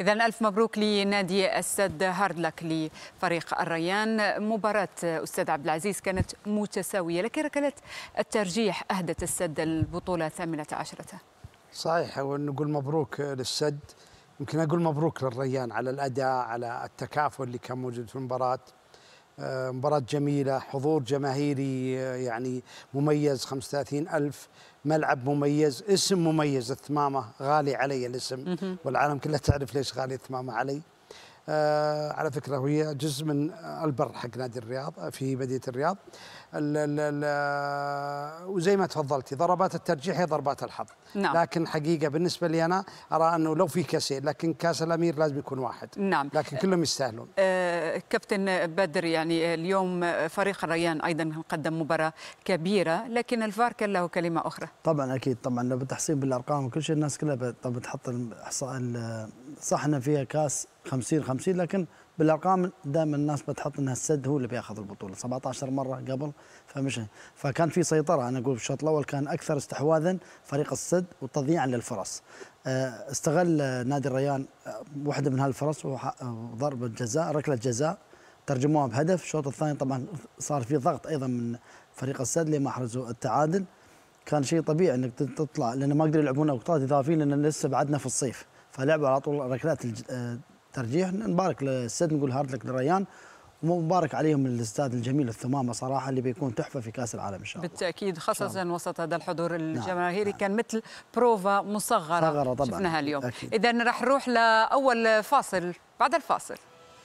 إذا ألف مبروك لنادي السد هارد لك لفريق الريان مباراة أستاذ عبد العزيز كانت متساوية لكن ركلة الترجيح أهدت السد البطولة الثامنة عشرة صحيح ونقول مبروك للسد يمكن أقول مبروك للريان على الأداء على التكافل اللي كان موجود في المباراة آه، مباراة جميلة حضور جماهيري آه، يعني مميز 35 ألف ملعب مميز اسم مميز الثمامة غالي علي الاسم والعالم كله تعرف ليش غالي الثمامة علي آه على فكره وهي جزء من البر حق نادي الرياض آه، في مدينه الرياض الـ الـ الـ آه، وزي ما تفضلتي ضربات الترجيح هي ضربات الحظ نعم. لكن حقيقه بالنسبه لي انا ارى انه لو في كاسين لكن كاس الامير لازم يكون واحد نعم لكن كلهم يستاهلون آه كابتن بدر يعني اليوم فريق الريان ايضا قدم مباراه كبيره لكن الفار كان له كلمه اخرى طبعا اكيد طبعا لو بتحسين بالارقام وكل شيء الناس كلها طب بتحط الاحصاء صح ان فيها كاس 50 50 لكن بالارقام دائما الناس بتحط انها السد هو اللي بياخذ البطوله 17 مره قبل فمش فكان في سيطره انا اقول الشوط الاول كان اكثر استحواذا فريق السد وتضييعا للفرص آه، استغل نادي الريان آه، واحده من هالفرص وضربه جزاء ركله جزاء ترجموها بهدف الشوط الثاني طبعا صار في ضغط ايضا من فريق السد لما احرزوا التعادل كان شيء طبيعي انك تطلع لان ما قدروا يلعبون اوقات اضافيه لان لسه بعدنا في الصيف فلعبوا على طول ركلات الترجيح آه، نبارك للسد نقول هارد لك للريان ومبارك عليهم الاستاد الجميل الثمامه صراحه اللي بيكون تحفه في كاس العالم ان شاء الله بالتاكيد خاصه الله. وسط هذا الحضور نعم، الجماهيري نعم. كان مثل بروفا مصغره صغرة طبعا شفناها اليوم اذا راح نروح لاول فاصل بعد الفاصل